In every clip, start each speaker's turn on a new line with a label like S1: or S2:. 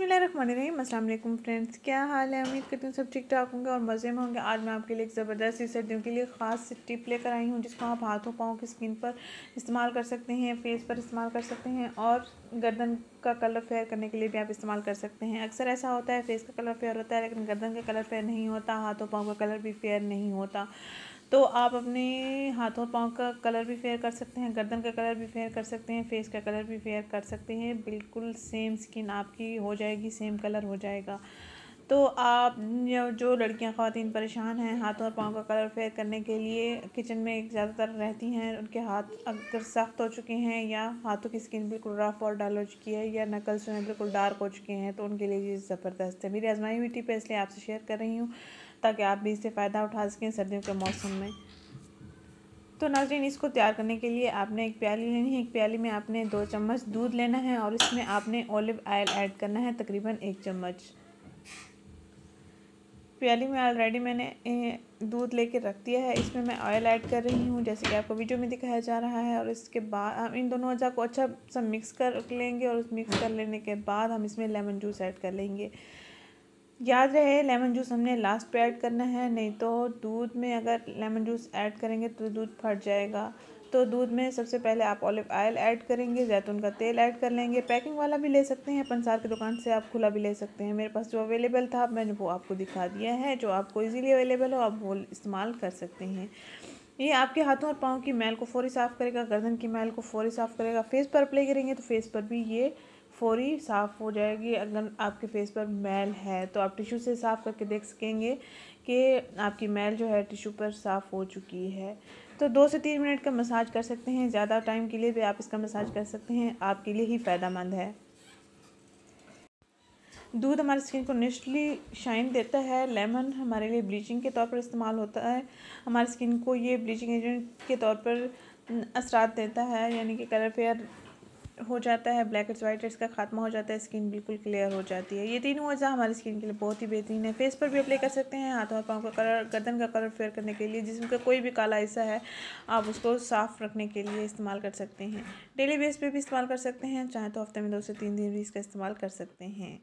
S1: बसमीम अल्लाम फ्रेंड्स क्या हाल है उम्मीद करती हूँ सब ठीक ठाक होंगे और मज़े में होंगे आज मैं आपके लिए एक ज़बरदस्त सर्दियों के लिए ख़ास टिप लेकर आई हूँ जिसको आप हाथों पाँव की स्किन पर इस्तेमाल कर सकते हैं फेस पर इस्तेमाल कर सकते हैं और गर्दन का कलर फेयर करने के लिए भी आप इस्तेमाल कर सकते हैं अक्सर ऐसा होता है फेस का कलर फेयर होता है लेकिन गर्दन का कलर फेयर नहीं होता हाथों पाँव का कलर भी फेयर नहीं होता तो आप अपने हाथों पाँव का कलर भी फेयर कर सकते हैं गर्दन का कलर भी फेयर कर सकते हैं फेस का कलर भी फेयर कर सकते हैं बिल्कुल सेम स्किन आपकी हो जाएगी सेम कलर हो जाएगा तो आप जो लड़कियां ख़वातीन परेशान हैं हाथों और पाँव का कलर फेयर करने के लिए किचन में ज़्यादातर रहती हैं उनके हाथ अगर सख्त हो चुके हैं या हाथों की स्किन बिल्कुल रफ और डल हो चुकी है या नकल्स जो बिल्कुल डार्क हो चुके हैं तो उनके लिए ये ज़बरदस्त है मेरी आजमाई हुई टिप है इसलिए आपसे शेयर कर रही हूँ ताकि आप भी इससे फ़ायदा उठा सकें सर्दियों के मौसम में तो नाजरीन इसको तैयार करने के लिए आपने एक प्याली लेनी है एक प्याली में आपने दो चम्मच दूध लेना है और इसमें आपने ओलिव आयल ऐड करना है तकरीबन एक चम्मच प्याली में ऑलरेडी मैंने दूध लेके रख दिया है इसमें मैं ऑयल ऐड कर रही हूँ जैसे कि आपको वीडियो में दिखाया जा रहा है और इसके बाद हम इन दोनों अजा को अच्छा सा मिक्स कर लेंगे और उस मिक्स कर लेने के बाद हम इसमें लेमन जूस ऐड कर लेंगे याद रहे लेमन जूस हमने लास्ट पे ऐड करना है नहीं तो दूध में अगर लेमन जूस ऐड करेंगे तो दूध फट जाएगा तो दूध में सबसे पहले आप ऑलिव ऑयल ऐड करेंगे जैतून का तेल ऐड कर लेंगे पैकिंग वाला भी ले सकते हैं अपन सार की दुकान से आप खुला भी ले सकते हैं मेरे पास जो अवेलेबल था मैंने वो आपको दिखा दिया है जो आपको इजीली अवेलेबल हो आप वो इस्तेमाल कर सकते हैं ये आपके हाथों और पाँव की मैल को फौरी साफ़ करेगा गर्दन की मैल को फौरी साफ़ करेगा फेस पर अप्लाई करेंगे तो फेस पर भी ये फौरी साफ़ हो जाएगी अगर आपके फेस पर मैल है तो आप टिशू से साफ़ करके देख सकेंगे कि आपकी मैल जो है टिशू पर साफ़ हो चुकी है तो दो से तीन मिनट का मसाज कर सकते हैं ज़्यादा टाइम के लिए भी आप इसका मसाज कर सकते हैं आपके लिए ही फ़ायदा मंद है दूध हमारे स्किन को नेचुरली शाइन देता है लेमन हमारे लिए ब्लीचिंग के तौर पर इस्तेमाल होता है हमारे स्किन को ये ब्लीचिंग एजेंट के तौर पर असरात देता है यानी कि कलर फेयर हो जाता है ब्लैक एंड वाइट इसका खात्मा हो जाता है स्किन बिल्कुल क्लियर हो जाती है ये तीनों अज़ा हमारी स्किन के लिए बहुत ही बेहतरीन है फेस पर भी अप्लाई कर सकते हैं हाथों और पाँव का कलर गर्दन का कलर फेयर करने के लिए जिसम का कोई भी काला हिस्सा है आप उसको साफ रखने के लिए इस्तेमाल कर सकते हैं डेली बेस पर भी इस्तेमाल कर सकते हैं चाहे तो हफ्ते में दो से तीन दिन भी इसका इस्तेमाल कर सकते हैं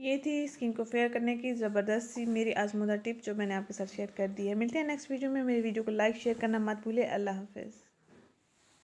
S1: ये थी स्किन को फेयर करने की ज़बरदस्त सी मेरी आजमुदा टिप जो मैंने आपके साथ शेयर कर दी है मिलते हैं नेक्स्ट वीडियो में मेरी वीडियो को लाइक शेयर करना मत भूलें अल्लाह हाफिज़